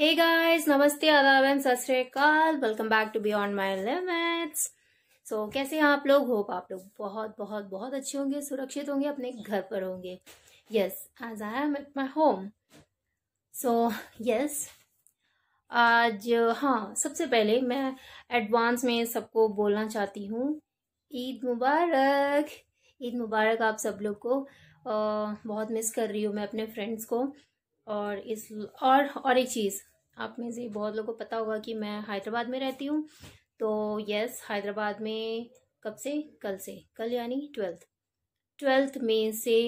हे guys नमस्ते आदाब एम सतरीकाल welcome back to Beyond My Limits so कैसे हैं आप लोग होप आप लोग बहुत बहुत बहुत अच्छे होंगे सुरक्षित होंगे अपने घर पर होंगे yes as I am at my home so yes आज हाँ सबसे पहले मैं एडवांस में सबको बोलना चाहती हूँ ईद मुबारक ईद मुबारक आप सब लोग को आ, बहुत मिस कर रही हूँ मैं अपने फ्रेंड्स को और इस और और एक चीज़ आप में से बहुत लोगों को पता होगा कि मैं हैदराबाद में रहती हूँ तो यस हैदराबाद में कब से कल से कल यानी ट्वेल्थ ट्वेल्थ में से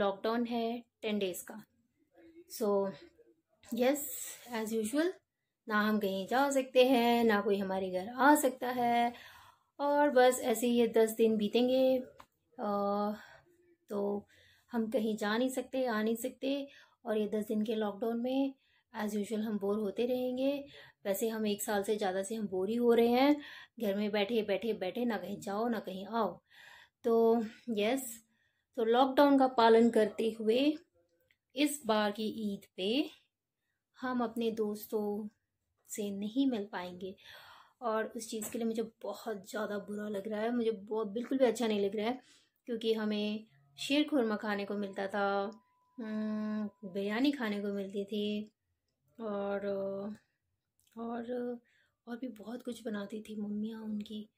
लॉकडाउन है टेन डेज़ का सो यस एज़ यूजल ना हम कहीं जा सकते हैं ना कोई हमारे घर आ सकता है और बस ऐसे ही ये दस दिन बीतेंगे आ, तो हम कहीं जा नहीं सकते आ नहीं सकते और ये दस दिन के लॉकडाउन में एज़ यूजल हम बोर होते रहेंगे वैसे हम एक साल से ज़्यादा से हम बोर ही हो रहे हैं घर में बैठे बैठे बैठे ना कहीं जाओ ना कहीं आओ तो यस तो लॉकडाउन का पालन करते हुए इस बार की ईद पे हम अपने दोस्तों से नहीं मिल पाएंगे और उस चीज़ के लिए मुझे बहुत ज़्यादा बुरा लग रहा है मुझे बहुत बिल्कुल भी अच्छा नहीं लग रहा है क्योंकि हमें शेर खुरमा खाने को मिलता था हम्म, बिरयानी खाने को मिलती थी और और और भी बहुत कुछ बनाती थी मम्मियाँ उनकी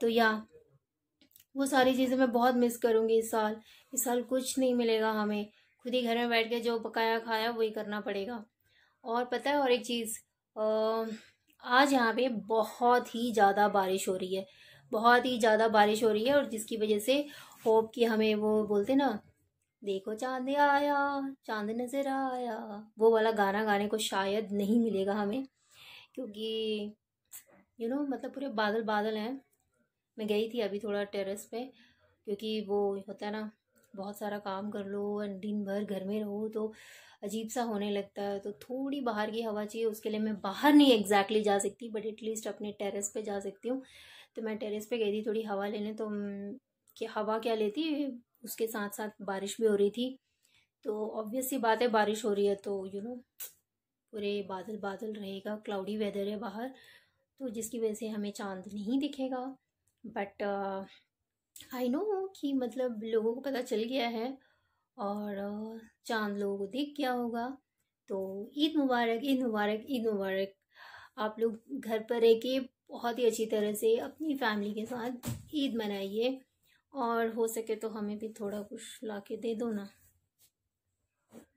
तो या वो सारी चीज़ें मैं बहुत मिस करूँगी इस साल इस साल कुछ नहीं मिलेगा हमें खुद ही घर में बैठ के जो पकाया खाया वही करना पड़ेगा और पता है और एक चीज़ आज यहाँ पे बहुत ही ज़्यादा बारिश हो रही है बहुत ही ज़्यादा बारिश हो रही है और जिसकी वजह से होप कि हमें वो बोलते ना देखो चांद आया चांद नज़र आया वो वाला गाना गाने को शायद नहीं मिलेगा हमें क्योंकि यू नो मतलब पूरे बादल बादल हैं मैं गई थी अभी थोड़ा टेरेस पे क्योंकि वो होता है ना बहुत सारा काम कर लो एंड दिन भर घर में रहो तो अजीब सा होने लगता है तो थोड़ी बाहर की हवा चाहिए उसके लिए मैं बाहर नहीं एग्जैक्टली जा सकती बट एटलीस्ट अपने टेरेस पे जा सकती हूँ तो मैं टेरेस पे गई थी थोड़ी हवा लेने तो हम्म, कि हवा क्या लेती उसके साथ साथ बारिश भी हो रही थी तो ऑब्वियस सी बात है बारिश हो रही है तो यू नो पूरे बादल बादल रहेगा क्लाउडी वेदर है बाहर तो जिसकी वजह से हमें चांद नहीं दिखेगा बट आई नो कि मतलब लोगों को पता चल गया है और uh, चांद लोगों को दिख गया होगा तो ईद मुबारक ईद मुबारक ईद मुबारक आप लोग घर पर रह के बहुत ही अच्छी तरह से अपनी फैमिली के साथ ईद मनाइए और हो सके तो हमें भी थोड़ा कुछ ला के दे दो ना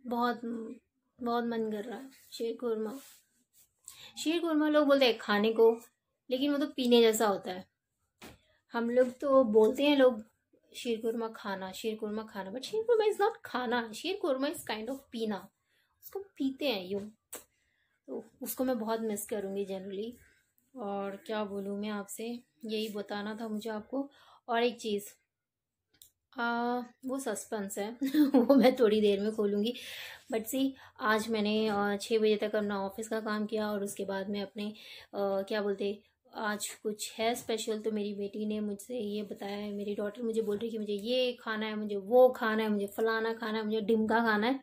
बहुत बहुत मन कर रहा है शेर कौरमा शेर कौरमा लोग बोलते हैं खाने को लेकिन वो तो पीने जैसा होता है हम लोग तो बोलते हैं लोग शेर कौरमा खाना शेर कौरमा खाना बट शेर कौरमा इज़ नॉट खाना शेर कौरमा इज़ काइंड ऑफ पीना उसको पीते हैं यूँ तो उसको मैं बहुत मिस करूँगी जनरली और क्या बोलूँ मैं आपसे यही बताना था मुझे आपको और एक चीज़ आ, वो सस्पेंस है वो मैं थोड़ी देर में खोलूँगी बट सी आज मैंने छः बजे तक अपना ऑफिस का काम किया और उसके बाद मैं अपने आ, क्या बोलते आज कुछ है स्पेशल तो मेरी बेटी ने मुझसे ये बताया है मेरी डॉटर मुझे बोल रही कि मुझे ये खाना है मुझे वो खाना है मुझे फलाना खाना है मुझे डिमका खाना है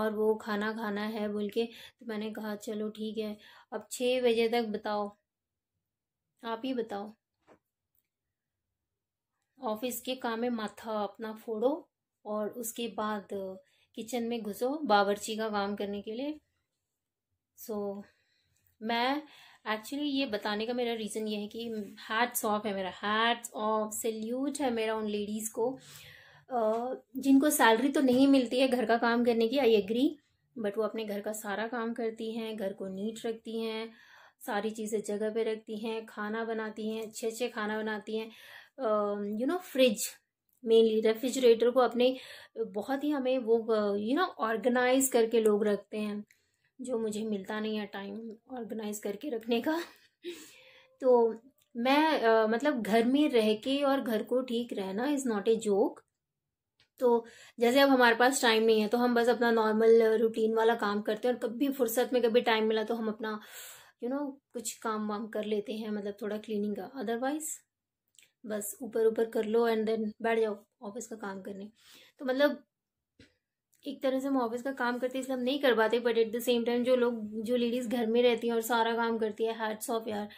और वो खाना खाना है बोल के तो मैंने कहा चलो ठीक है अब छः बजे तक बताओ आप ही बताओ ऑफिस के काम में माथा अपना फोड़ो और उसके बाद किचन में घुसो बावर्ची का काम करने के लिए सो so, मैं एक्चुअली ये बताने का मेरा रीज़न ये है कि हैट्स ऑफ है मेरा हैट्स ऑफ सल्यूट है मेरा उन लेडीज़ को जिनको सैलरी तो नहीं मिलती है घर का काम करने की आई एग्री बट वो अपने घर का सारा काम करती हैं घर को नीट रखती हैं सारी चीज़ें जगह पे रखती हैं खाना बनाती हैं अच्छे अच्छे खाना बनाती हैं you know fridge mainly refrigerator को अपने बहुत ही हमें वो यू नो ऑर्गेनाइज करके लोग रखते हैं जो मुझे मिलता नहीं है टाइम ऑर्गेनाइज करके रखने का तो मैं आ, मतलब घर में रह के और घर को ठीक रहना इज़ नॉट ए जोक तो जैसे अब हमारे पास टाइम नहीं है तो हम बस अपना नॉर्मल रूटीन वाला काम करते हैं और कभी फुर्सत में कभी टाइम मिला तो हम अपना यू you नो know, कुछ काम वाम कर लेते हैं मतलब थोड़ा क्लीनिंग का अदरवाइज बस ऊपर ऊपर कर लो एंड देन बैठ जाओ ऑफिस का काम करने तो मतलब एक तरह से हम ऑफिस का काम करते इसलिए हम नहीं कर पाते but at the same time जो लोग जो लेडीज़ घर में रहती हैं और सारा काम करती है हैट्स ऑफ यार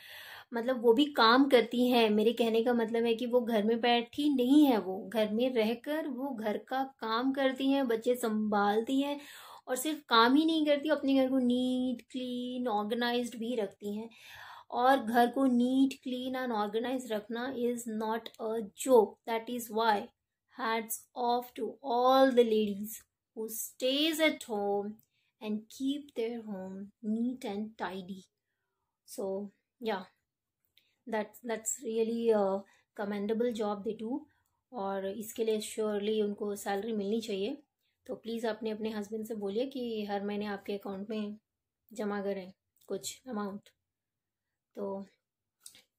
मतलब वो भी काम करती हैं मेरे कहने का मतलब है कि वो घर में बैठी नहीं है वो घर में रहकर वो घर का काम करती हैं बच्चे संभालती हैं और सिर्फ काम ही नहीं करती अपने घर को नीट क्लीन ऑर्गेनाइज्ड भी रखती हैं और घर को नीट क्लीन एंड ऑर्गेनाइज रखना is not a joke that is why hats off to all the ladies who stays at home and keep their home neat and tidy so yeah that's that's really commendable job they do और इसके लिए surely उनको salary मिलनी चाहिए तो please आपने अपने husband से बोलिए कि हर महीने आपके अकाउंट में जमा करें कुछ अमाउंट तो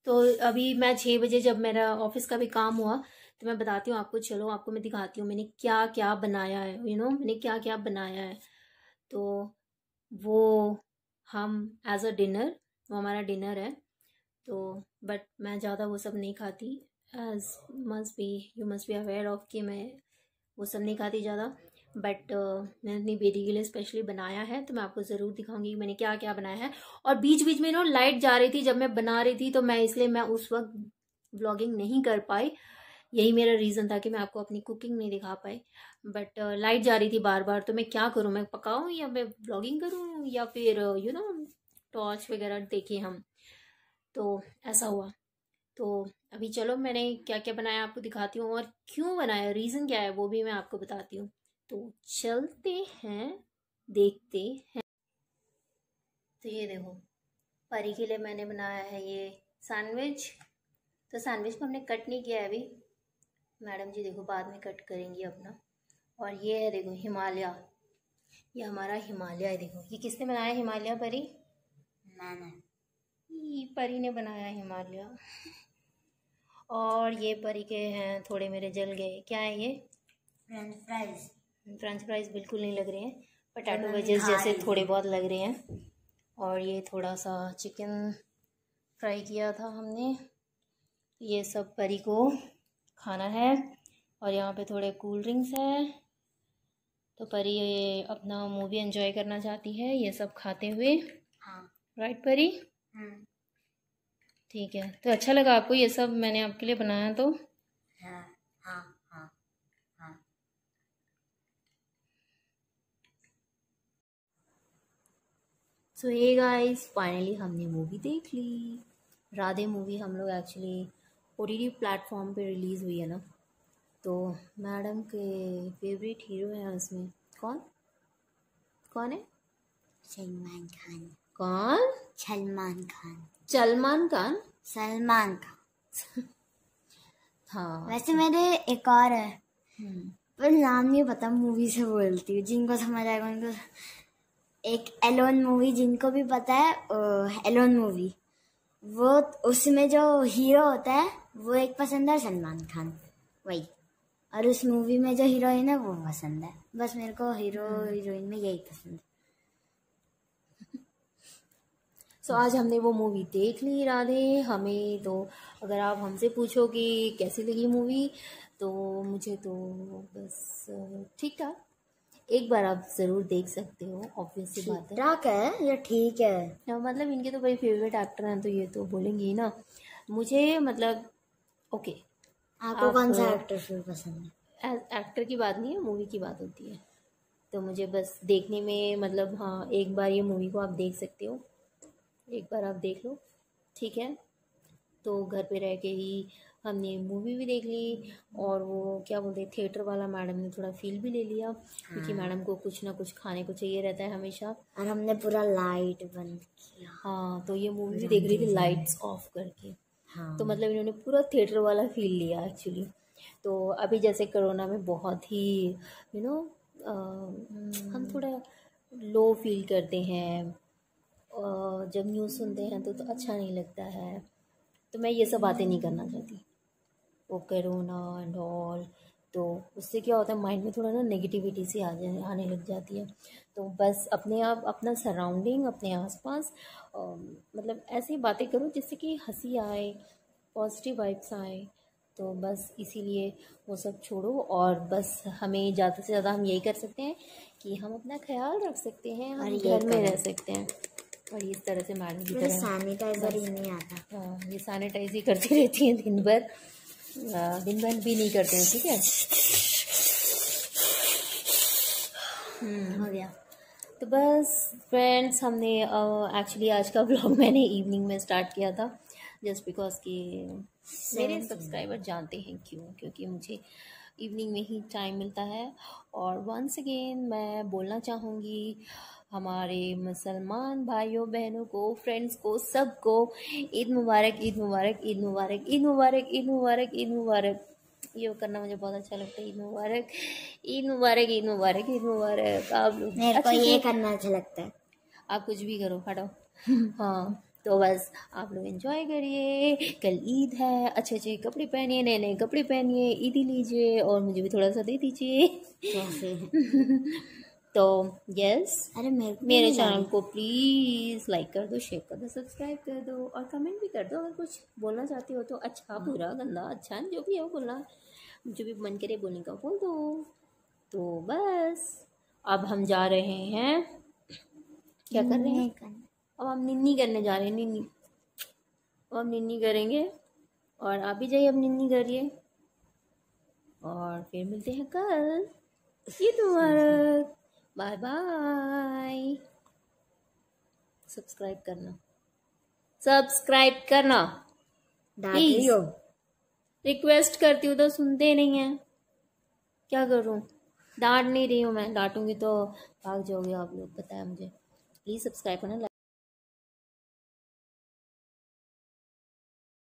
तो अभी मैं छः बजे जब मेरा ऑफिस का भी काम हुआ तो मैं बताती हूँ आपको चलो आपको मैं दिखाती हूँ मैंने क्या क्या बनाया है यू you नो know, मैंने क्या क्या बनाया है तो वो हम एज अ डिनर वो हमारा डिनर है तो बट मैं ज़्यादा वो सब नहीं खाती as must be you must be aware of कि मैं वो सब नहीं खाती ज़्यादा बट uh, मैंने अपनी बेटी के लिए स्पेशली बनाया है तो मैं आपको ज़रूर दिखाऊंगी मैंने क्या क्या बनाया है और बीच बीच में ना लाइट जा रही थी जब मैं बना रही थी तो मैं इसलिए मैं उस वक्त ब्लॉगिंग नहीं कर पाई यही मेरा रीज़न था कि मैं आपको अपनी कुकिंग नहीं दिखा पाई बट uh, लाइट जा रही थी बार बार तो मैं क्या करूँ मैं पकाऊँ या मैं ब्लॉगिंग करूँ या फिर यू नो टॉर्च वगैरह देखें हम तो ऐसा हुआ तो अभी चलो मैंने क्या क्या बनाया आपको दिखाती हूँ और क्यों बनाया रीज़न क्या है वो भी मैं आपको बताती हूँ तो चलते हैं देखते हैं तो ये देखो परी के लिए मैंने बनाया है ये सैंडविच तो सैंडविच को हमने कट नहीं किया है अभी मैडम जी देखो बाद में कट करेंगी अपना और ये है देखो हिमालय ये हमारा हिमालय है देखो ये किसने बनाया हिमालय परी मैंने ये परी ने बनाया हिमालय और ये परी के हैं थोड़े मेरे जल गए क्या है ये फ्रेंच फ्राइज फ्रेंच फ्राइज बिल्कुल नहीं लग रहे हैं पटाटो वेजेस जैसे थोड़े बहुत लग रहे हैं और ये थोड़ा सा चिकन फ्राई किया था हमने ये सब परी को खाना है और यहाँ पे थोड़े कोल्ड ड्रिंक्स है तो परी ये अपना मूवी एंजॉय करना चाहती है ये सब खाते हुए हाँ राइट परी हम्म। ठीक है तो अच्छा लगा आपको ये सब मैंने आपके लिए बनाया तो सो हे गाइस फाइनली हमने मूवी देख ली राधे मूवी हम लोग actually O T T platform पर रिलीज़ हुई है ना तो मैडम के फेवरेट हीरो हैं उसमें कौन कौन है सलमान खान कौन सलमान खान सलमान खान सलमान खान हाँ वैसे मेरे एक और है हम्म। पर नाम नहीं पता मूवी से बोलती हूँ जिनको समझ आएगा उनको एक एलोन मूवी जिनको भी पता है एलोन मूवी वो उसमें जो हीरो होता है वो एक पसंद है सलमान खान वही और उस मूवी में जो हीरोइन है वो पसंद है बस मेरे को हीरो हीरोइन में यही पसंद है सो so, आज हमने वो मूवी देख ली राधे हमें तो अगर आप हमसे पूछो कि कैसी लगी मूवी तो मुझे तो बस ठीक ठाक एक बार आप जरूर देख सकते हो ऑब्वियसली बात है ठाक है या ठीक है मतलब इनके तो भाई फेवरेट एक्टर हैं तो ये तो बोलेंगे ही ना मुझे मतलब ओके आपको कौन सा एक्टर फिल्म पसंद है एक्टर की बात नहीं है मूवी की बात होती है तो मुझे बस देखने में मतलब हाँ एक बार ये मूवी को आप देख सकते हो एक बार आप देख लो ठीक है तो घर पे रह के ही हमने मूवी भी देख ली और वो क्या बोलते थिएटर वाला मैडम ने थोड़ा फील भी ले लिया क्योंकि हाँ। मैडम को कुछ ना कुछ खाने को चाहिए रहता है हमेशा और हमने पूरा लाइट बंद किया हाँ तो ये मूवी भी हाँ, देख रही थी लाइट्स ऑफ करके हाँ। तो मतलब इन्होंने पूरा थिएटर वाला फील लिया एक्चुअली तो अभी जैसे कोरोना में बहुत ही यू नो हम हम्म। थोड़ा लो फील करते हैं जब न्यूज़ सुनते हैं तो, तो अच्छा नहीं लगता है तो मैं ये सब बातें नहीं करना चाहती वो करोना एंड ऑल तो उससे क्या होता है माइंड में थोड़ा ना नेगेटिविटी सी आ जाए आने लग जाती है तो बस अपने आप अपना सराउंडिंग अपने आसपास मतलब ऐसी बातें करो जिससे कि हंसी आए पॉजिटिव वाइब्स आए तो बस इसीलिए वो सब छोड़ो और बस हमें ज़्यादा से ज़्यादा हम यही कर सकते हैं कि हम अपना ख्याल रख सकते हैं हम घर में रह सकते हैं और इस तरह से मैडम सैनिटाइजर ही नहीं आता हाँ ये सैनिटाइज ही करती रहती हैं दिन भर बन भी नहीं करते हैं ठीक है हम्म, हो गया तो बस फ्रेंड्स हमने एक्चुअली आज का ब्लॉग मैंने इवनिंग में स्टार्ट किया था जस्ट बिकॉज कि मेरे सब्सक्राइबर जानते हैं क्यों क्योंकि मुझे इवनिंग में ही टाइम मिलता है और वंस अगेन मैं बोलना चाहूँगी हमारे मुसलमान भाइयों बहनों को फ्रेंड्स को सबको ईद मुबारक ईद मुबारक ईद मुबारक ईद मुबारक ईद मुबारक ईद मुबारक ये करना मुझे बहुत अच्छा लगता है ईद मुबारक ईद मुबारक ईद मुबारक ईद मुबारक आप लोग ये करना अच्छा लगता है आप कुछ भी करो हटो हाँ तो बस आप लोग एंजॉय करिए कल ईद है अच्छे अच्छे कपड़े पहनिए नए नए कपड़े पहनिए ईदी लीजिए और मुझे भी थोड़ा सा दे दीजिए तो यस अरे मेरे मेरे चैनल को प्लीज़ लाइक कर दो शेयर कर दो सब्सक्राइब कर दो और कमेंट भी कर दो अगर कुछ बोलना चाहते हो तो अच्छा हाँ। बुरा गंदा अच्छा जो भी हो बोलना जो भी मन करे बोलने का बोल दो तो बस अब हम जा रहे हैं क्या कर रहे हैं अब हम निन्नी करने जा रहे हैं निन्नी अब हम निन्नी करेंगे और आप भी जाइए अब निन्नी करिए और फिर मिलते हैं कल ये तुम्हारा तो बाय बाय सब्सक्राइब करना सब्सक्राइब करना प्लीज रिक्वेस्ट करती हूँ तो सुनते नहीं है क्या करूँ डांट नहीं रही हूँ मैं डांटूंगी तो भाग जाओगे आप लोग पता है मुझे प्लीज़ सब्सक्राइब करना